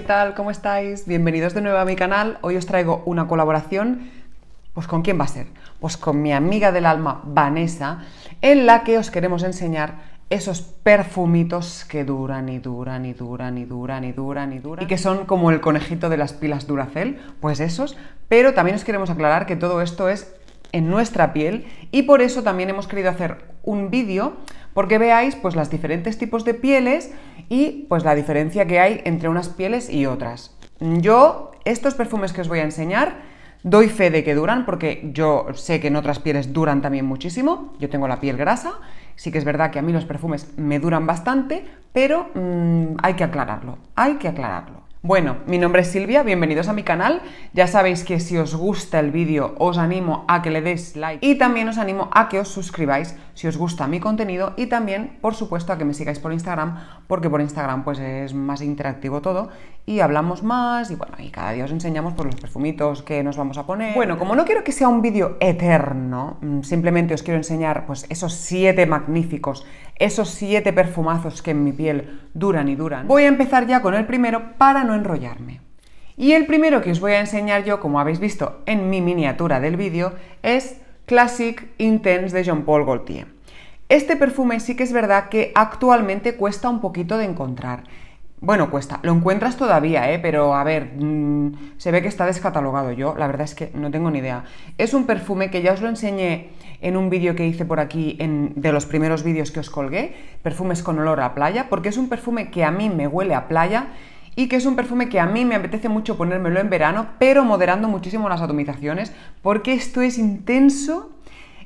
¿qué tal? ¿Cómo estáis? Bienvenidos de nuevo a mi canal. Hoy os traigo una colaboración. Pues con quién va a ser? Pues con mi amiga del alma, Vanessa, en la que os queremos enseñar esos perfumitos que duran y duran y duran y duran y duran y duran y que son como el conejito de las pilas Duracel, pues esos, pero también os queremos aclarar que todo esto es en nuestra piel y por eso también hemos querido hacer un vídeo porque veáis pues los diferentes tipos de pieles y pues la diferencia que hay entre unas pieles y otras. Yo estos perfumes que os voy a enseñar doy fe de que duran porque yo sé que en otras pieles duran también muchísimo. Yo tengo la piel grasa, sí que es verdad que a mí los perfumes me duran bastante, pero mm, hay que aclararlo, hay que aclararlo. Bueno, mi nombre es Silvia, bienvenidos a mi canal. Ya sabéis que si os gusta el vídeo os animo a que le deis like y también os animo a que os suscribáis si os gusta mi contenido y también, por supuesto, a que me sigáis por Instagram, porque por Instagram pues es más interactivo todo y hablamos más y bueno, y cada día os enseñamos por pues, los perfumitos que nos vamos a poner. Bueno, como no quiero que sea un vídeo eterno, mm, simplemente os quiero enseñar pues esos siete magníficos, esos siete perfumazos que en mi piel duran y duran. Voy a empezar ya con el primero para no enrollarme. Y el primero que os voy a enseñar yo, como habéis visto en mi miniatura del vídeo, es Classic Intense de Jean Paul Gaultier. Este perfume sí que es verdad que actualmente cuesta un poquito de encontrar. Bueno, cuesta, lo encuentras todavía, ¿eh? pero a ver, mm, se ve que está descatalogado yo, la verdad es que no tengo ni idea. Es un perfume que ya os lo enseñé en un vídeo que hice por aquí, en, de los primeros vídeos que os colgué, perfumes con olor a playa, porque es un perfume que a mí me huele a playa y que es un perfume que a mí me apetece mucho ponérmelo en verano, pero moderando muchísimo las atomizaciones, porque esto es intenso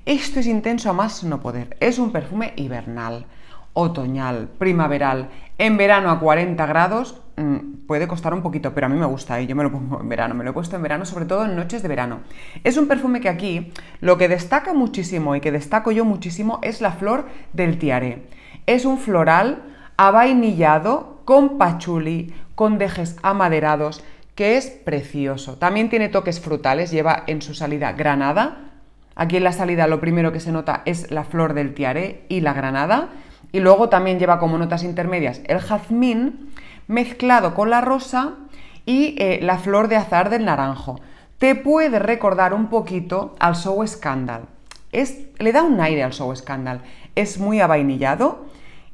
esto es intenso a más no poder. Es un perfume hibernal, otoñal, primaveral. En verano a 40 grados mm, puede costar un poquito, pero a mí me gusta y yo me lo pongo en verano. Me lo he puesto en verano, sobre todo en noches de verano. Es un perfume que aquí lo que destaca muchísimo y que destaco yo muchísimo es la flor del tiaré. Es un floral avainillado con pachuli, con dejes amaderados, que es precioso. También tiene toques frutales, lleva en su salida granada, Aquí en la salida lo primero que se nota es la flor del tiaré y la granada. Y luego también lleva como notas intermedias el jazmín mezclado con la rosa y eh, la flor de azar del naranjo. Te puede recordar un poquito al Show Scandal. le da un aire al Show Scandal. Es muy avainillado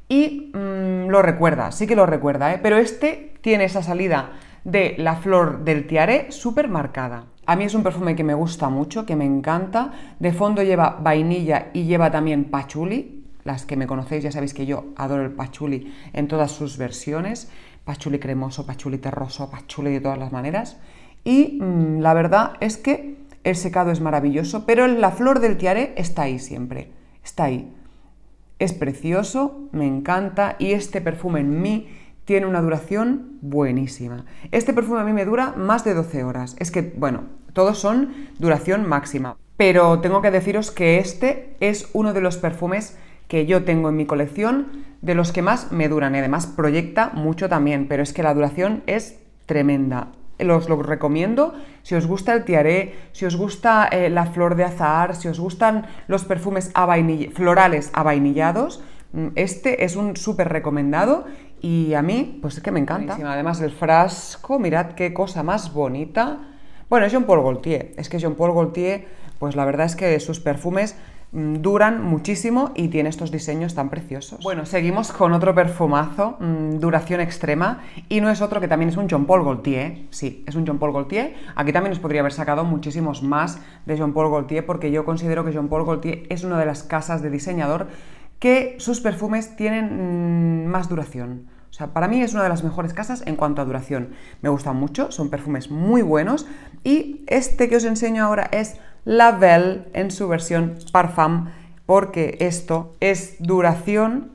y mm, lo recuerda, sí que lo recuerda, ¿eh? pero este tiene esa salida de la flor del tiaré súper marcada. A mí es un perfume que me gusta mucho, que me encanta. De fondo lleva vainilla y lleva también pachuli. Las que me conocéis ya sabéis que yo adoro el pachuli en todas sus versiones. Pachuli cremoso, patchouli terroso, pachuli de todas las maneras. Y mm, la verdad es que el secado es maravilloso, pero la flor del tiare está ahí siempre. Está ahí. Es precioso, me encanta y este perfume en mí tiene una duración buenísima. Este perfume a mí me dura más de 12 horas. Es que, bueno, todos son duración máxima. Pero tengo que deciros que este es uno de los perfumes que yo tengo en mi colección, de los que más me duran. Y además proyecta mucho también, pero es que la duración es tremenda. Los lo recomiendo. Si os gusta el tiaré, si os gusta eh, la flor de azahar, si os gustan los perfumes a florales avainillados, mm, este es un súper recomendado y a mí, pues es que me encanta. Además, el frasco, mirad qué cosa más bonita. Bueno, es Jean Paul Gaultier. Es que Jean Paul Gaultier, pues la verdad es que sus perfumes mm, duran muchísimo y tiene estos diseños tan preciosos. Bueno, seguimos con otro perfumazo, mm, duración extrema, y no es otro que también es un Jean Paul Gaultier, sí, es un Jean Paul Gaultier. Aquí también os podría haber sacado muchísimos más de Jean Paul Gaultier porque yo considero que Jean Paul Gaultier es una de las casas de diseñador que sus perfumes tienen mm, más duración o sea, para mí es una de las mejores casas en cuanto a duración. Me gustan mucho, son perfumes muy buenos y este que os enseño ahora es La Belle en su versión Parfum porque esto es duración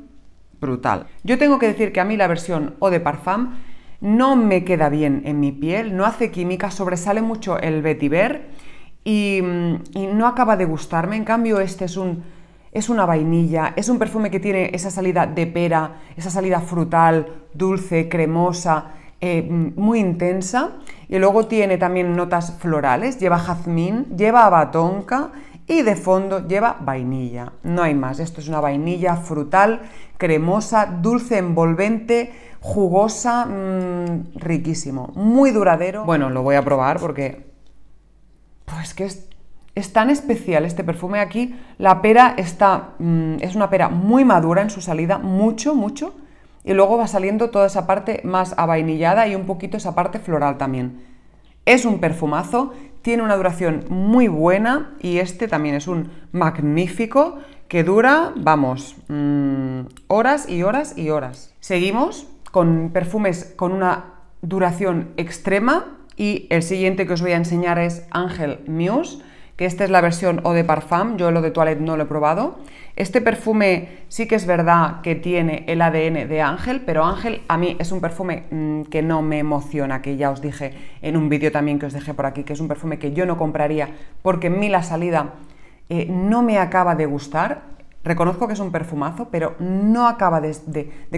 brutal. Yo tengo que decir que a mí la versión o de Parfum no me queda bien en mi piel, no hace química, sobresale mucho el vetiver mm, y no acaba de gustarme. En cambio, este es un es una vainilla, es un perfume que tiene esa salida de pera, esa salida frutal, dulce, cremosa, eh, muy intensa. Y luego tiene también notas florales, lleva jazmín, lleva abatonca y de fondo lleva vainilla. No hay más, esto es una vainilla frutal, cremosa, dulce, envolvente, jugosa, mm, riquísimo, muy duradero. Bueno, lo voy a probar porque... Pues que es es tan especial este perfume aquí. La pera está, mm, es una pera muy madura en su salida, mucho, mucho. Y luego va saliendo toda esa parte más avainillada y un poquito esa parte floral también. Es un perfumazo, tiene una duración muy buena y este también es un magnífico que dura, vamos, mm, horas y horas y horas. Seguimos con perfumes con una duración extrema y el siguiente que os voy a enseñar es Ángel Muse que esta es la versión Eau de Parfum, yo lo de Toilette no lo he probado. Este perfume sí que es verdad que tiene el ADN de Ángel, pero Ángel a mí es un perfume mm, que no me emociona, que ya os dije en un vídeo también que os dejé por aquí, que es un perfume que yo no compraría porque a mí la salida eh, no me acaba de gustar. Reconozco que es un perfumazo, pero no acaba de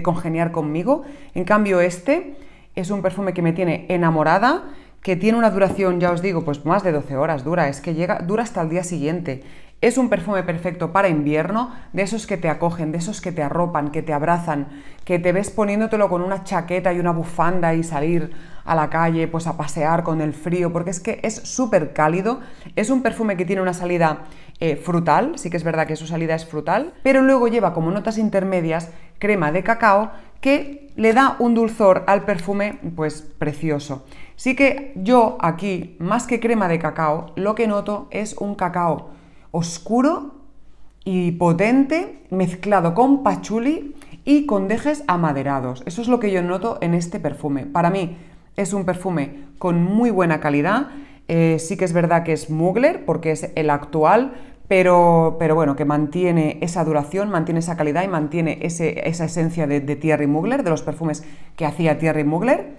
congeniar conmigo. En cambio, este es un perfume que me tiene enamorada que tiene una duración, ya os digo, pues más de 12 horas dura, es que llega, dura hasta el día siguiente. Es un perfume perfecto para invierno, de esos que te acogen, de esos que te arropan, que te abrazan, que te ves poniéndotelo con una chaqueta y una bufanda y salir a la calle, pues a pasear con el frío, porque es que es súper cálido. Es un perfume que tiene una salida eh, frutal, sí que es verdad que su salida es frutal, pero luego lleva como notas intermedias crema de cacao que le da un dulzor al perfume pues precioso. Sí que yo aquí, más que crema de cacao, lo que noto es un cacao oscuro y potente mezclado con pachuli y con dejes amaderados. Eso es lo que yo noto en este perfume. Para mí es un perfume con muy buena calidad. Eh, sí que es verdad que es Mugler porque es el actual, pero, bueno, que mantiene esa duración, mantiene esa calidad y mantiene esa esencia de, de Thierry Mugler, de los perfumes que hacía Thierry Mugler.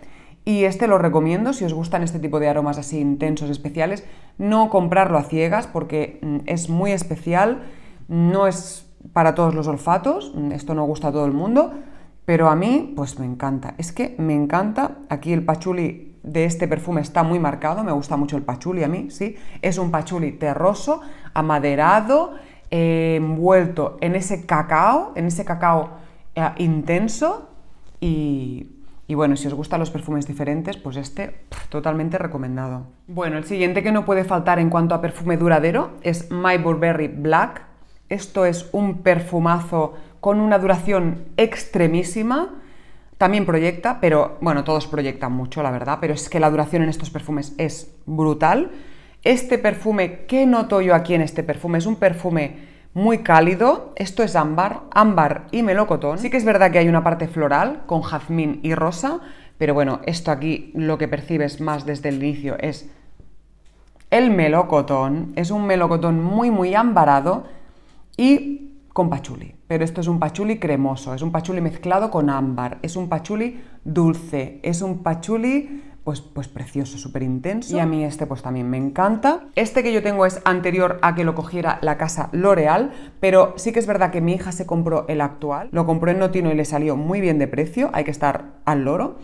Y este lo recomiendo si os gustan este tipo de aromas así intensos, especiales. No comprarlo a ciegas porque mm, es muy especial, no es para todos los olfatos, mm, esto no gusta a todo el mundo, pero a mí pues me encanta. Es que me encanta, aquí el pachuli de este perfume está muy marcado, me gusta mucho el pachuli a mí, sí. Es un pachuli terroso, amaderado, eh, envuelto en ese cacao, en ese cacao eh, intenso y, y bueno, si os gustan los perfumes diferentes, pues este totalmente recomendado. Bueno, el siguiente que no puede faltar en cuanto a perfume duradero es My Burberry Black. Esto es un perfumazo con una duración extremísima. También proyecta, pero bueno, todos proyectan mucho, la verdad, pero es que la duración en estos perfumes es brutal. Este perfume, ¿qué noto yo aquí en este perfume? Es un perfume muy cálido, esto es ámbar, ámbar y melocotón. Sí que es verdad que hay una parte floral con jazmín y rosa, pero bueno, esto aquí lo que percibes más desde el inicio es el melocotón, es un melocotón muy muy ambarado y con pachuli. Pero esto es un pachuli cremoso, es un pachuli mezclado con ámbar, es un pachuli dulce, es un pachuli pues, pues, precioso, súper intenso. Y a mí este pues también me encanta. Este que yo tengo es anterior a que lo cogiera la casa L'Oreal, pero sí que es verdad que mi hija se compró el actual, lo compró en Notino y le salió muy bien de precio, hay que estar al loro.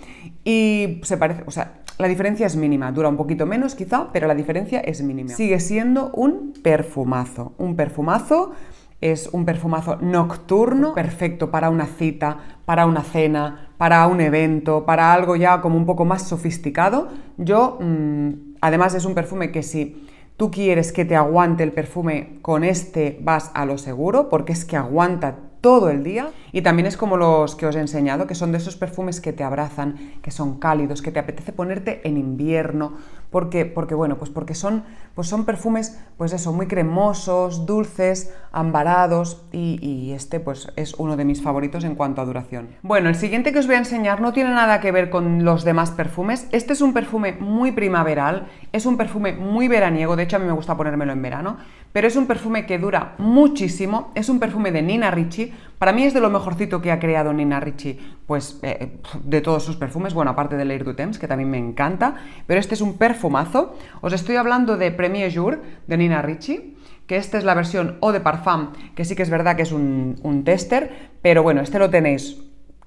Y se parece, o sea, la diferencia es mínima, dura un poquito menos quizá, pero la diferencia es mínima. Sigue siendo un perfumazo, un perfumazo es un perfumazo nocturno, perfecto para una cita, para una cena, para un evento, para algo ya como un poco más sofisticado. Yo, mm, además es un perfume que si tú quieres que te aguante el perfume, con este vas a lo seguro, porque es que aguanta todo el día y también es como los que os he enseñado, que son de esos perfumes que te abrazan, que son cálidos, que te apetece ponerte en invierno porque, porque bueno, pues porque son, pues son perfumes, pues eso, muy cremosos, dulces, ambarados y, este pues es uno de mis favoritos en cuanto a duración. Bueno, el siguiente que os voy a enseñar no tiene nada que ver con los demás perfumes. Este es un perfume muy primaveral, es un perfume muy veraniego, de hecho a mí me gusta ponérmelo en verano, pero es un perfume que dura muchísimo, es un perfume de Nina Ricci, para mí es de lo mejorcito que ha creado Nina Ricci, pues eh, de todos sus perfumes, bueno, aparte de Air du Temps, que también me encanta, pero este es un perfumazo, os estoy hablando de Premier Jour de Nina Ricci, que esta es la versión eau de parfum, que sí que es verdad que es un, tester, pero bueno, este lo tenéis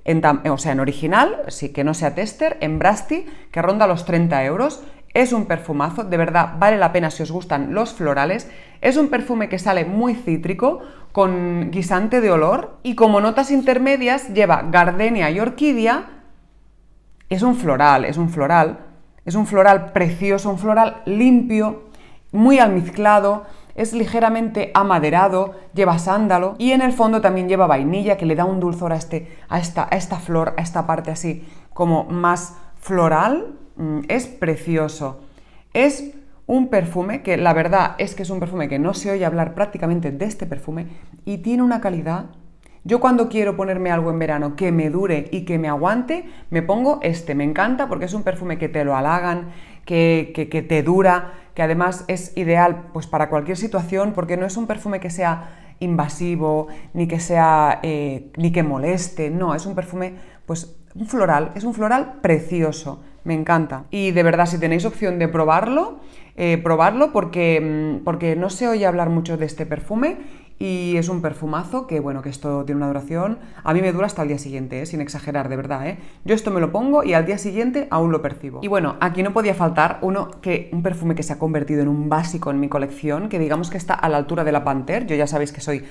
en, o sea, en original, sí que no sea tester, en Brasti, que ronda los 30 euros, es un perfumazo, de verdad vale la pena si os gustan los florales. Es un perfume que sale muy cítrico, con guisante de olor y como notas intermedias lleva gardenia y orquídea. Es un floral, es un floral, es un floral precioso, un floral limpio, muy almizclado, es ligeramente amaderado, lleva sándalo y en el fondo también lleva vainilla que le da un dulzor a, este, a, esta, a esta flor, a esta parte así como más floral Mm, es precioso. Es un perfume que la verdad es que es un perfume que no se oye hablar prácticamente de este perfume y tiene una calidad. Yo cuando quiero ponerme algo en verano que me dure y que me aguante, me pongo este. Me encanta porque es un perfume que te lo halagan, que, te dura, que además es ideal pues, para cualquier situación porque no es un perfume que sea invasivo, ni que sea, eh, ni que moleste, no, es un perfume, pues un floral, es un floral precioso me encanta. Y de verdad, si tenéis opción de probarlo, eh, probarlo porque, mm, porque no se oye hablar mucho de este perfume y es un perfumazo que, bueno, que esto tiene una duración, a mí me dura hasta el día siguiente, eh, sin exagerar, de verdad. Eh. Yo esto me lo pongo y al día siguiente aún lo percibo. Y bueno, aquí no podía faltar uno que, un perfume que se ha convertido en un básico en mi colección, que digamos que está a la altura de la Panther, yo ya sabéis que soy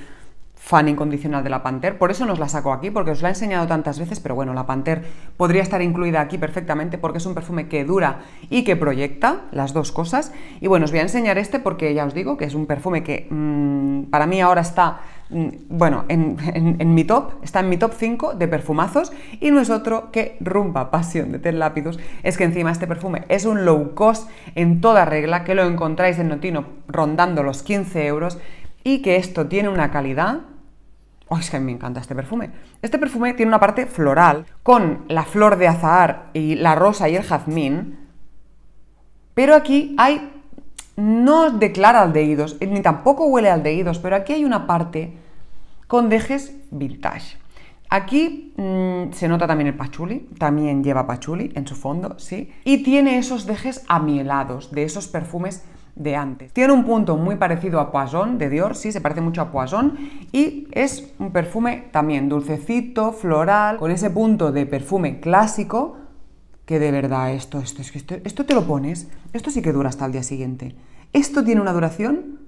fan incondicional de la Panther. Por eso nos la saco aquí, porque os la he enseñado tantas veces, pero bueno, la Panther podría estar incluida aquí perfectamente porque es un perfume que dura y que proyecta, las dos cosas. Y bueno, os voy a enseñar este porque ya os digo que es un perfume que mm, para mí ahora está, mm, bueno, en, mi top, está en mi top 5 de perfumazos y no es otro que Rumba Pasión de tener Lápidos. Es que encima este perfume es un low cost en toda regla, que lo encontráis en Notino rondando los 15 euros y que esto tiene una calidad ¡Ay, es que a mí me encanta este perfume. Este perfume tiene una parte floral con la flor de azahar y la rosa y el jazmín, pero aquí hay no declara aldeídos, eh, ni tampoco huele a aldehídos, pero aquí hay una parte con dejes vintage. Aquí mm, se nota también el pachuli, también lleva pachuli en su fondo, sí, y tiene esos dejes amielados de esos perfumes de antes. Tiene un punto muy parecido a Poisson de Dior, sí, se parece mucho a Poisson y es un perfume también dulcecito, floral, con ese punto de perfume clásico que de verdad esto, esto, esto, esto te lo pones, esto sí que dura hasta el día siguiente. Esto tiene una duración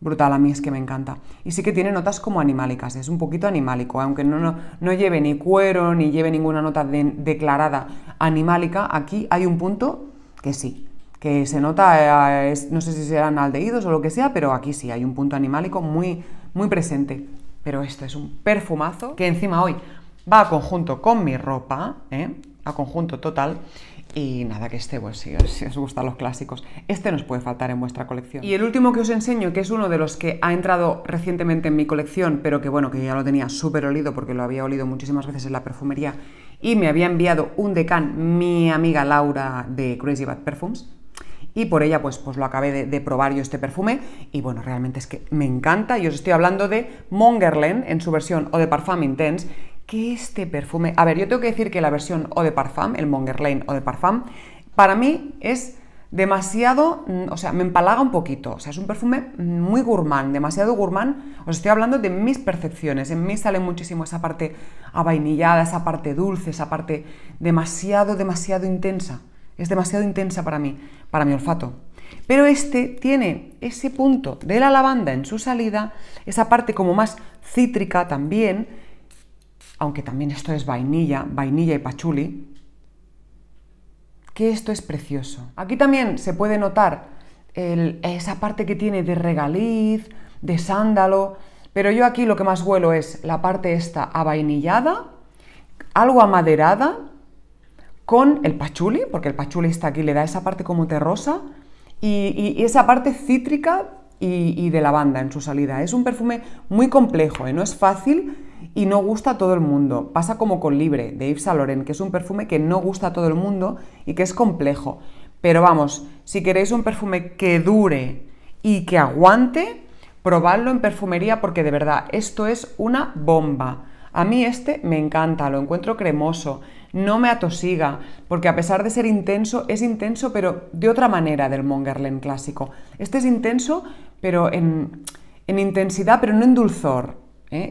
brutal, a mí es que me encanta. Y sí que tiene notas como animálicas, es un poquito animálico, aunque no, no, lleve ni cuero, ni lleve ninguna nota declarada animálica, aquí hay un punto que sí, que se nota, eh, no sé si serán aldeídos o lo que sea, pero aquí sí hay un punto animálico muy, muy presente. Pero esto es un perfumazo que encima hoy va a conjunto con mi ropa, ¿eh? a conjunto total. Y nada, que este, pues si os, gustan los clásicos, este nos puede faltar en vuestra colección. Y el último que os enseño, que es uno de los que ha entrado recientemente en mi colección, pero que bueno, que ya lo tenía súper olido porque lo había olido muchísimas veces en la perfumería y me había enviado un decán mi amiga Laura de Crazy Bad Perfumes, y por ella pues, pues lo acabé de, probar yo este perfume y bueno, realmente es que me encanta y os estoy hablando de Mongerlen en su versión o de Parfum Intense que este perfume, a ver, yo tengo que decir que la versión o de Parfum, el Mongerlen o de Parfum, para mí es demasiado, mm, o sea, me empalaga un poquito. O sea, es un perfume muy gourmand, demasiado gourmand. Os estoy hablando de mis percepciones. En mí sale muchísimo esa parte avainillada, esa parte dulce, esa parte demasiado, demasiado intensa es demasiado intensa para mí, para mi olfato. Pero este tiene ese punto de la lavanda en su salida, esa parte como más cítrica también, aunque también esto es vainilla, vainilla y pachuli, que esto es precioso. Aquí también se puede notar esa parte que tiene de regaliz, de sándalo, pero yo aquí lo que más huelo es la parte esta avainillada, algo amaderada, con el pachuli, porque el pachuli está aquí, le da esa parte como terrosa y, y, esa parte cítrica y, de lavanda en su salida. Es un perfume muy complejo, ¿eh? no es fácil y no gusta a todo el mundo. Pasa como con Libre de Yves Saint Laurent, que es un perfume que no gusta a todo el mundo y que es complejo. Pero vamos, si queréis un perfume que dure y que aguante, probadlo en perfumería porque de verdad esto es una bomba. A mí este me encanta, lo encuentro cremoso no me atosiga, porque a pesar de ser intenso, es intenso pero de otra manera del Mongerlen clásico. Este es intenso pero en, intensidad, pero no en dulzor. ¿eh?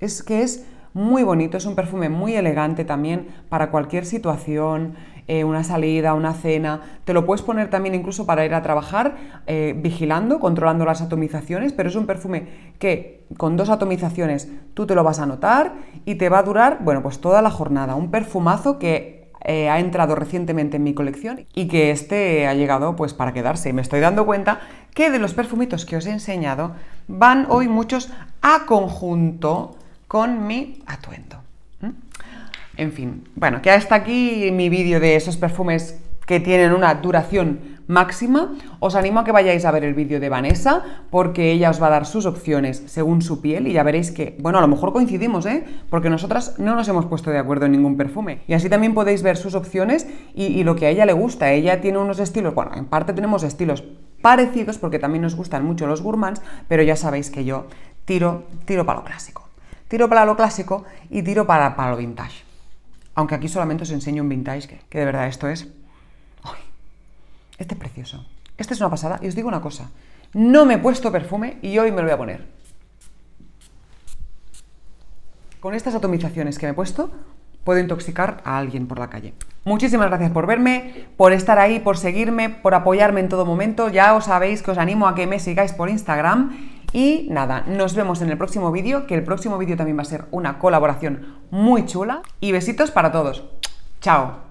es que es muy bonito, es un perfume muy elegante también para cualquier situación. Eh, una salida, una cena. Te lo puedes poner también incluso para ir a trabajar, eh, vigilando, controlando las atomizaciones, pero es un perfume que con dos atomizaciones tú te lo vas a notar y te va a durar, bueno, pues toda la jornada. Un perfumazo que eh, ha entrado recientemente en mi colección y que este ha llegado pues para quedarse. me estoy dando cuenta que de los perfumitos que os he enseñado van hoy muchos a conjunto con mi atuendo. En fin, bueno, que hasta aquí mi vídeo de esos perfumes que tienen una duración máxima. Os animo a que vayáis a ver el vídeo de Vanessa porque ella os va a dar sus opciones según su piel y ya veréis que, bueno, a lo mejor coincidimos, ¿eh? Porque nosotras no nos hemos puesto de acuerdo en ningún perfume. Y así también podéis ver sus opciones y, lo que a ella le gusta. Ella tiene unos estilos, bueno, en parte tenemos estilos parecidos porque también nos gustan mucho los gourmands, pero ya sabéis que yo tiro, tiro para lo clásico. Tiro para lo clásico y tiro para, para lo vintage. Aunque aquí solamente os enseño un vintage, que, de verdad esto es... ¡Ay! Este es precioso. esta es una pasada. Y os digo una cosa. No me he puesto perfume y hoy me lo voy a poner. Con estas atomizaciones que me he puesto, puedo intoxicar a alguien por la calle. Muchísimas gracias por verme, por estar ahí, por seguirme, por apoyarme en todo momento. Ya os sabéis que os animo a que me sigáis por Instagram. Y nada, nos vemos en el próximo vídeo, que el próximo vídeo también va a ser una colaboración muy chula. Y besitos para todos. Chao.